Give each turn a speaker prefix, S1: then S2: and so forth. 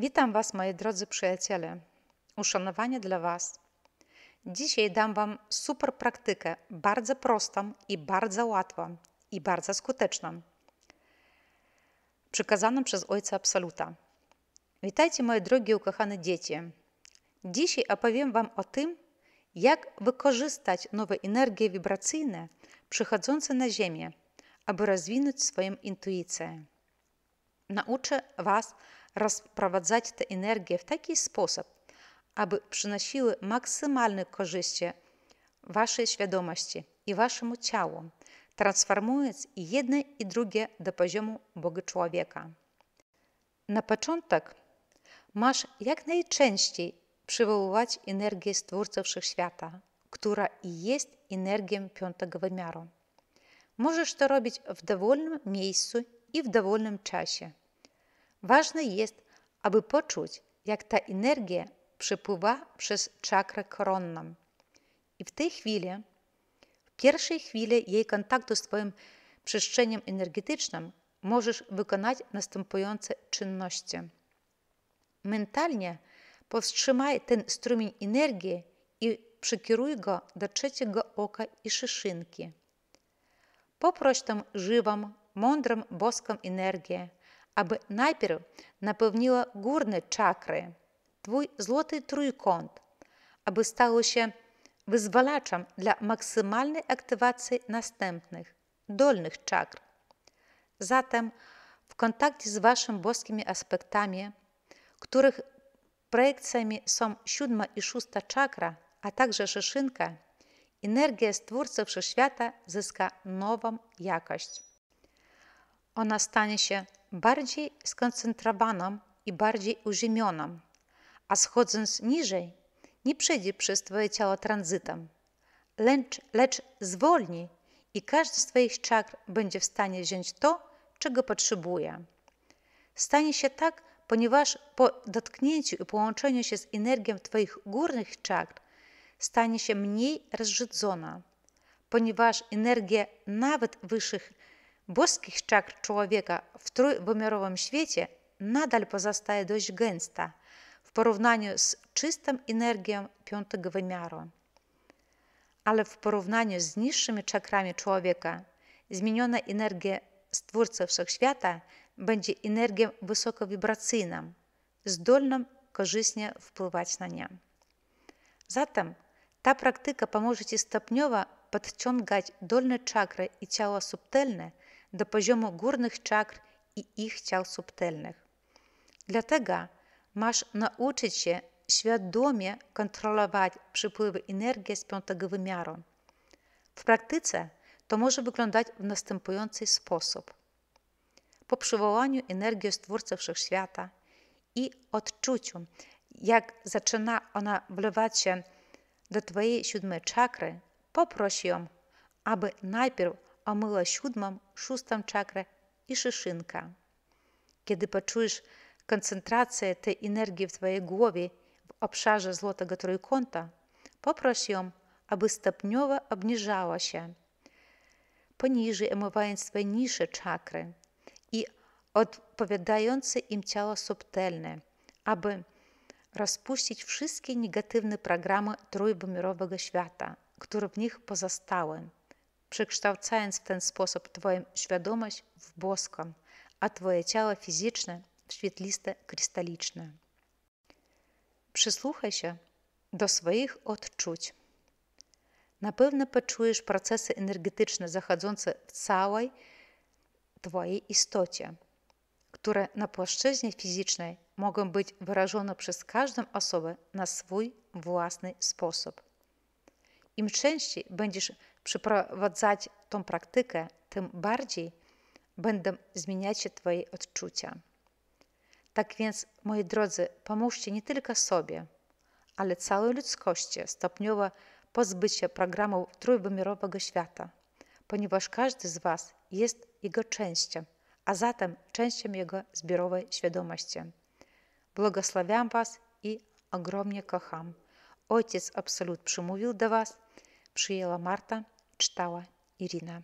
S1: Witam Was, moi drodzy przyjaciele. Uszanowanie dla Was. Dzisiaj dam Wam super praktykę, bardzo prostą i bardzo łatwą i bardzo skuteczną. Przekazaną przez Ojca Absoluta. Witajcie, moje drogie ukochane dzieci. Dzisiaj opowiem Wam o tym, jak wykorzystać nowe energie wibracyjne przychodzące na Ziemię, aby rozwinąć swoją intuicję. Nauczę Was, rozprowadzać tę energię w taki sposób, aby przynosiły maksymalne korzyści waszej świadomości i waszemu ciału, transformując jedne i drugie do poziomu Boga człowieka. Na początek masz jak najczęściej przywoływać energię Stwórcy Wszechświata, która i jest energią piątego wymiaru. Możesz to robić w dowolnym miejscu i w dowolnym czasie. Ważne jest, aby poczuć, jak ta energia przepływa przez czakrę koronną. I w tej chwili, w pierwszej chwili jej kontaktu z Twoim przestrzeniem energetycznym, możesz wykonać następujące czynności. Mentalnie powstrzymaj ten strumień energii i przekieruj go do trzeciego oka i szyszynki. Poproś tam żywą, mądrą boską energię – aby najpierw наповніла górne чакри, twój złoty trójkąt, aby stało się wyzwalaczem dla maksymalnej aktywacji następnych, dolnych czakr. Zatem w kontakcie z Waszymi boskimi aspektami, których projekcjami są siódma i szósta czakra, a także szyszynka, energia Stwórcy Wszechświata zyska nową jakość ona stanie się bardziej skoncentrowaną i bardziej uziemioną, a schodząc niżej, nie przejdzie przez Twoje ciało tranzytem, lecz, lecz zwolni i każdy z Twoich czakr będzie w stanie wziąć to, czego potrzebuje. Stanie się tak, ponieważ po dotknięciu i połączeniu się z energią Twoich górnych czakr stanie się mniej rozrzedzona, ponieważ energia nawet wyższych boskich czakr człowieka w trójwymiarowym świecie nadal pozostaje dość gęsta w porównaniu z czystą energią piątego wymiaru. Ale w porównaniu z niższymi czakrami człowieka zmieniona energia Stwórcy Wszechświata będzie energią wysokowibracyjną, zdolną korzystnie wpływać na nie. Zatem ta praktyka pomoże Ci stopniowo podciągać dolne czakry i ciało subtelne – do poziomu górnych czakr i ich ciał subtelnych. Dlatego masz nauczyć się świadomie kontrolować przypływy energii z piątego wymiaru. W praktyce to może wyglądać w następujący sposób. Po przywołaniu energii Stwórcy Wszechświata i odczuciu, jak zaczyna ona wlewać się do Twojej siódmej czakry, poproś ją, aby najpierw omyła siódmą, szóstą czakrę i szyszynka. Kiedy poczujesz koncentrację tej energii w Twojej głowie w obszarze złotego trójkąta, poproś ją, aby stopniowo obniżała się poniżej, omywając swoje niższe czakry i odpowiadające im ciało subtelne, aby rozpuścić wszystkie negatywne programy trójwymiarowego świata, które w nich pozostały przekształcając w ten sposób Twoją świadomość w boską, a Twoje ciało fizyczne w świetliste krystaliczne. Przysłuchaj się do swoich odczuć. Na pewno poczujesz procesy energetyczne zachodzące w całej Twojej istocie, które na płaszczyźnie fizycznej mogą być wyrażone przez każdą osobę na swój własny sposób. Im częściej będziesz przyprowadzać tą praktykę, tym bardziej będą zmieniać się Twoje odczucia. Tak więc, moi drodzy, pomóżcie nie tylko sobie, ale całej ludzkości stopniowo pozbyć się programu trójwymiarowego świata, ponieważ każdy z Was jest jego częścią, a zatem częścią jego zbiorowej świadomości. Błogosławiam Was i ogromnie kocham. Ojciec Absolut przemówił do Was – Przyjęła Marta, czytała Irina.